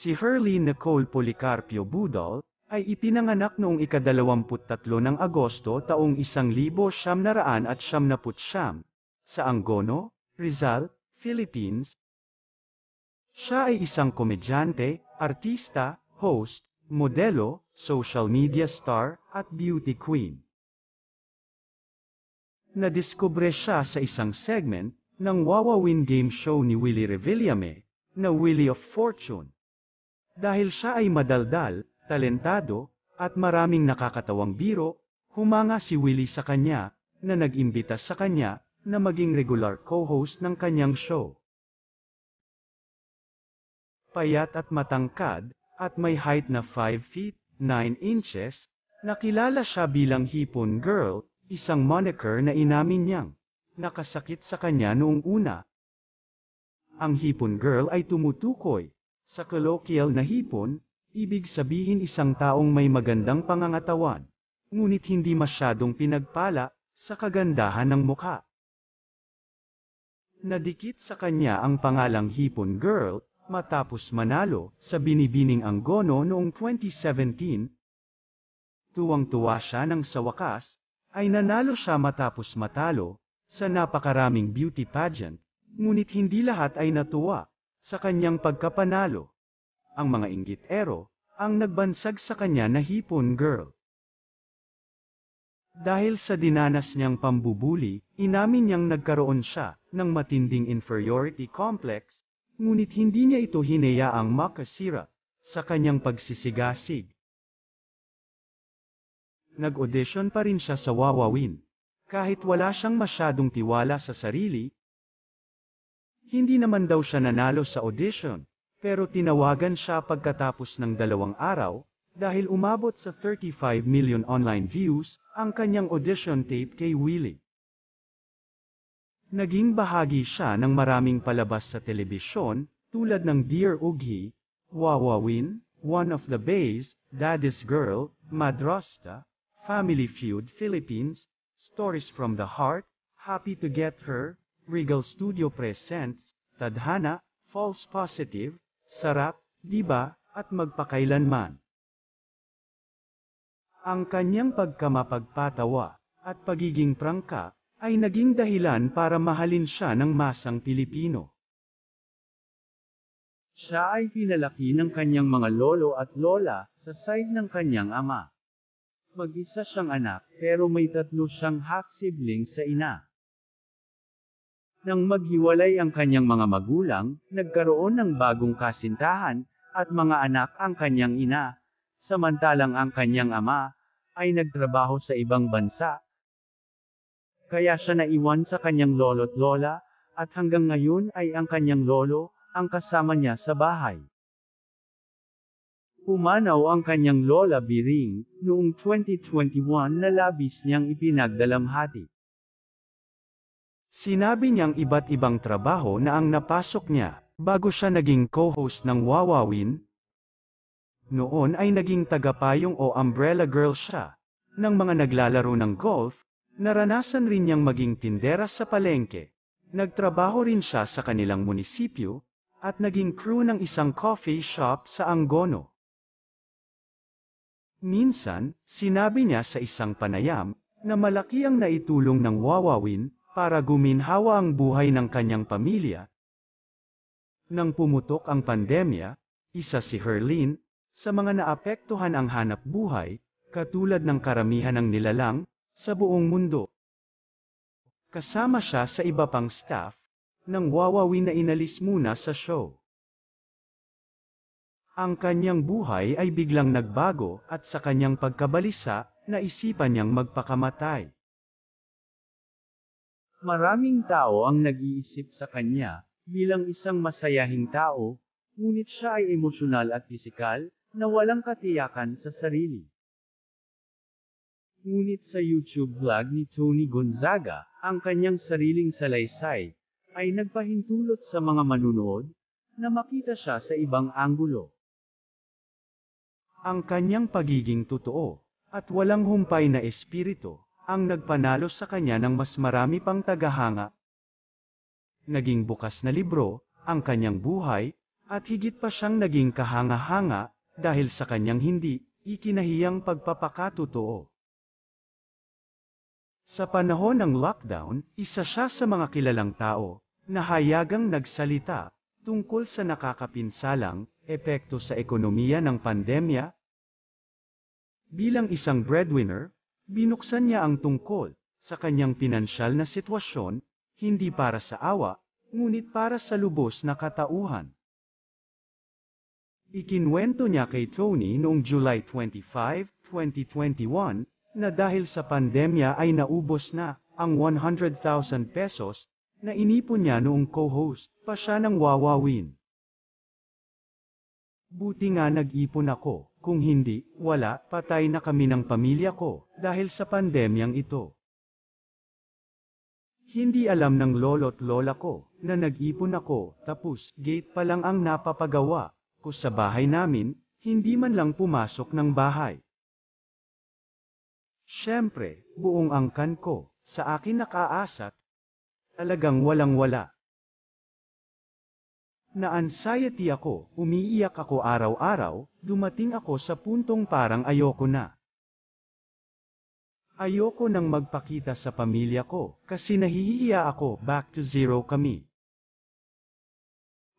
Si Hurley Nicole Policarpio Budol, ay ipinanganak noong ikadalawamput-3 ng Agosto taong 1979 sa Angono, Rizal, Philippines. Siya ay isang komedyante, artista, host, modelo, social media star, at beauty queen. Nadiskubre siya sa isang segment ng Wawawin game show ni Willie Revillame, na Willie of Fortune. Dahil siya ay madaldal, talentado, at maraming nakakatawang biro, humanga si Willie sa kanya, na nag-imbita sa kanya, na maging regular co-host ng kanyang show. Payat at matangkad, at may height na 5 feet, 9 inches, nakilala siya bilang Hipon Girl, isang moniker na inamin niyang nakasakit sa kanya noong una. Ang Hipon Girl ay tumutukoy sa colloquial na hipon, ibig sabihin isang taong may magandang pangangatawan, ngunit hindi masyadong pinagpala, sa kagandahan ng mukha. Nadikit sa kanya ang pangalang Hipon Girl, matapos manalo sa Binibining Anggono noong 2017. Tuwang-tuwa siya nang sa wakas, ay nanalo siya matapos matalo, sa napakaraming beauty pageant, ngunit hindi lahat ay natuwa, sa kanyang pagkapanalo, ang mga inggit-ero, ang nagbansag sa kanya na hipon girl. Dahil sa dinanas niyang pambubuli, inamin niyang nagkaroon siya ng matinding inferiority complex, ngunit hindi niya ito hinayaang makasira sa kanyang pagsisigasig. Nag-audition pa rin siya sa Wawawin. Kahit wala siyang masyadong tiwala sa sarili, hindi naman daw siya nanalo sa audition, pero tinawagan siya pagkatapos ng dalawang araw, dahil umabot sa 35 million online views ang kanyang audition tape kay Willie. Naging bahagi siya ng maraming palabas sa telebisyon, tulad ng Dear Ugi, Wawawin, One of the Bays, Daddy's Girl, Madrasta, Family Feud Philippines, Stories from the Heart, Happy to Get Her, Regal Studio presents, Tadhana, False Positive, Sarap, Diba, at Magpakailanman. Ang kanyang pagkamapagpatawa, at pagiging prangka, ay naging dahilan para mahalin siya ng masang Pilipino. Siya ay pinalaki ng kanyang mga lolo at lola, sa side ng kanyang ama. Mag-isa siyang anak, pero may tatlo siyang half-sibling sa ina. Nang maghiwalay ang kanyang mga magulang, nagkaroon ng bagong kasintahan, at mga anak ang kanyang ina. Samantalang ang kanyang ama, ay nagtrabaho sa ibang bansa. Kaya siya naiwan sa kanyang lolo't lola, at hanggang ngayon ay ang kanyang lolo, ang kasama niya sa bahay. Pumanaw ang kanyang lola Biring, noong 2021 na labis niyang ipinagdalamhati. Sinabi niyang iba't ibang trabaho na ang napasok niya, bago siya naging co-host ng Wawawin. Noon ay naging tagapayong o umbrella girl siya, ng mga naglalaro ng golf, naranasan rin niyang maging tindera sa palengke. Nagtrabaho rin siya sa kanilang munisipyo, at naging crew ng isang coffee shop sa Angono. Minsan, sinabi niya sa isang panayam, na malaki ang naitulong ng Wawawin, para guminhawa ang buhay ng kanyang pamilya. Nang pumutok ang pandemya, isa si Herlin, sa mga naapektuhan ang hanap buhay, katulad ng karamihan ng nilalang, sa buong mundo. Kasama siya sa iba pang staff, nang wawawi na inalis muna sa show. Ang kanyang buhay ay biglang nagbago at sa kanyang pagkabalisa, naisipan niyang magpakamatay. Maraming tao ang nag-iisip sa kanya, bilang isang masayahing tao, ngunit siya ay emosyonal at pisikal, na walang katiyakan sa sarili. Ngunit sa YouTube vlog ni Tony Gonzaga, ang kanyang sariling salaysay, ay nagpahintulot sa mga manunood, na makita siya sa ibang anggulo. Ang kanyang pagiging totoo, at walang humpay na espiritu, ang nagpanalo sa kanya ng mas marami pang tagahanga. Naging bukas na libro, ang kanyang buhay, at higit pa siyang naging kahanga-hanga, dahil sa kanyang hindi, ikinahiyang pagpapakatotoo. Sa panahon ng lockdown, isa siya sa mga kilalang tao, na hayagang nagsalita, tungkol sa nakakapinsalang, epekto sa ekonomiya ng pandemya, Bilang isang breadwinner, Binuksan niya ang tungkol sa kanyang pinansyal na sitwasyon, hindi para sa awa, ngunit para sa lubos na katauhan. Ikinwento niya kay Tony noong July 25, 2021, na dahil sa pandemya ay naubos na ang 100,000 pesos na inipon niya noong co-host pa siya ng Wawawin. Buti nga nag-ipon ako, kung hindi, wala, patay na kami ng pamilya ko, dahil sa pandemyang ito. Hindi alam ng lolo't lola ko, na nag-ipon ako, tapos, gate pa lang ang napapagawa, ko sa bahay namin, hindi man lang pumasok ng bahay. Siyempre, buong angkan ko, sa akin nakaasat, talagang walang-wala. Na-anxiety ako, umiiyak ako araw-araw, dumating ako sa puntong parang ayoko na. Ayoko nang magpakita sa pamilya ko, kasi nahihiya ako, back to zero kami.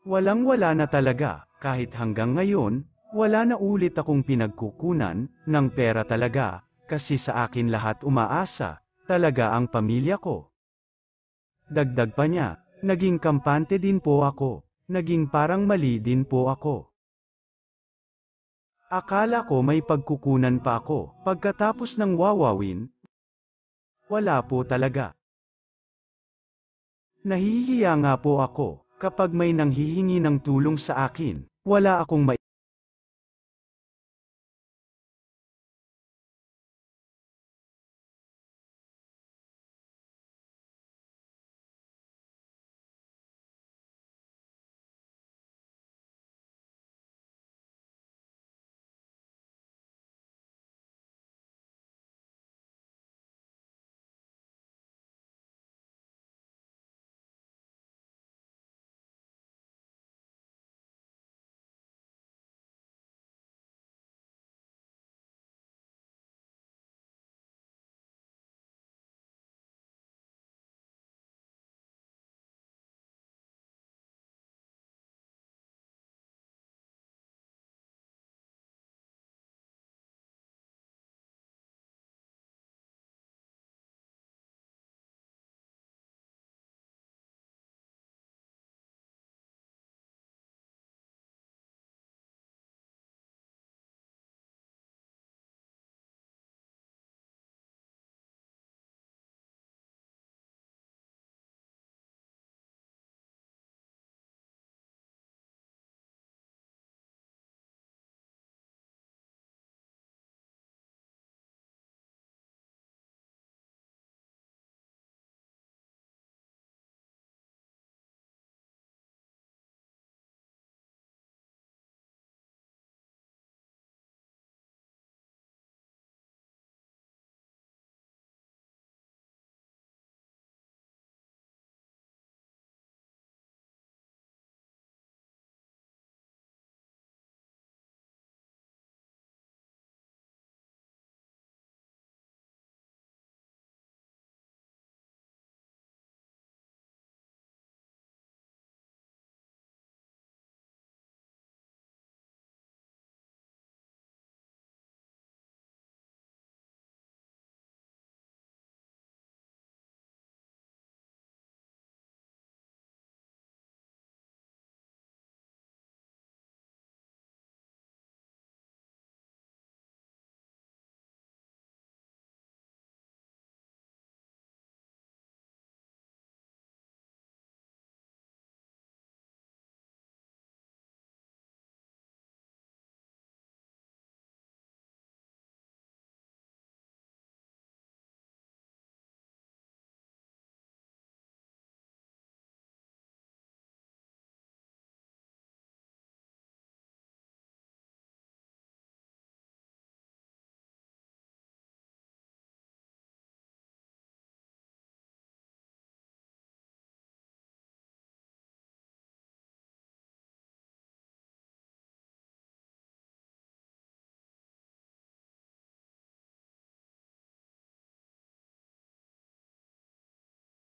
Walang-wala na talaga, kahit hanggang ngayon, wala na ulit akong pinagkukunan, ng pera talaga, kasi sa akin lahat umaasa, talaga ang pamilya ko. Dagdag pa niya, naging kampante din po ako. Naging parang mali din po ako. Akala ko may pagkukunan pa ako, pagkatapos ng wawawin, wala po talaga. Nahihiya nga po ako, kapag may nanghihingi ng tulong sa akin, wala akong mai-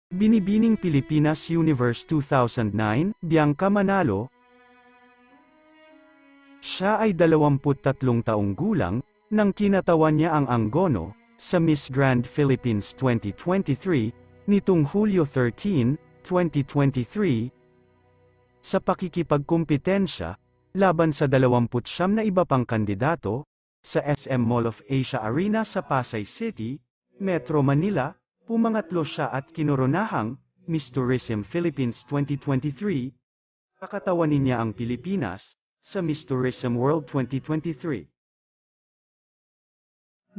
Binibining Pilipinas Universe 2009, Bianca Manalo, siya ay 23 taong gulang, nang kinatawan niya ang Angono, sa Miss Grand Philippines 2023, nitong Hulyo 13, 2023, sa pakikipagkumpetensya, laban sa 29 na iba pang kandidato, sa SM Mall of Asia Arena sa Pasay City, Metro Manila, Pumangatlo siya at kinoronahang Miss Tourism Philippines 2023. Pakatawanin niya ang Pilipinas sa Miss Tourism World 2023.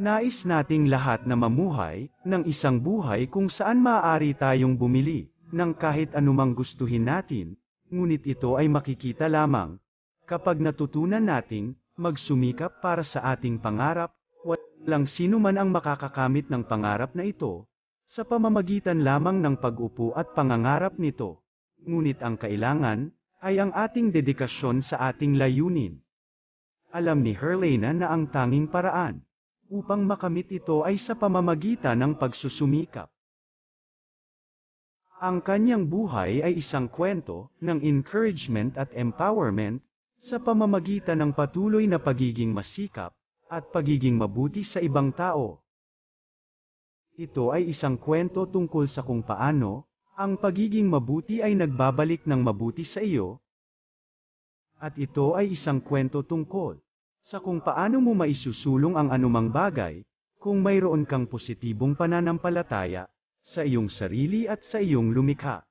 Nais nating lahat na mamuhay ng isang buhay kung saan maaari tayong bumili ng kahit anumang gustuhin natin, ngunit ito ay makikita lamang kapag natutunan nating magsumikap para sa ating pangarap, walang sino man ang makakakamit ng pangarap na ito, sa pamamagitan lamang ng pag-upo at pangangarap nito. Ngunit ang kailangan, ay ang ating dedikasyon sa ating layunin. Alam ni Herlena na ang tanging paraan, upang makamit ito ay sa pamamagitan ng pagsusumikap. Ang kanyang buhay ay isang kwento ng encouragement at empowerment sa pamamagitan ng patuloy na pagiging masikap at pagiging mabuti sa ibang tao. Ito ay isang kwento tungkol sa kung paano, ang pagiging mabuti ay nagbabalik ng mabuti sa iyo. At ito ay isang kwento tungkol sa kung paano mo maisusulong ang anumang bagay, kung mayroon kang positibong pananampalataya, sa iyong sarili at sa iyong lumikha.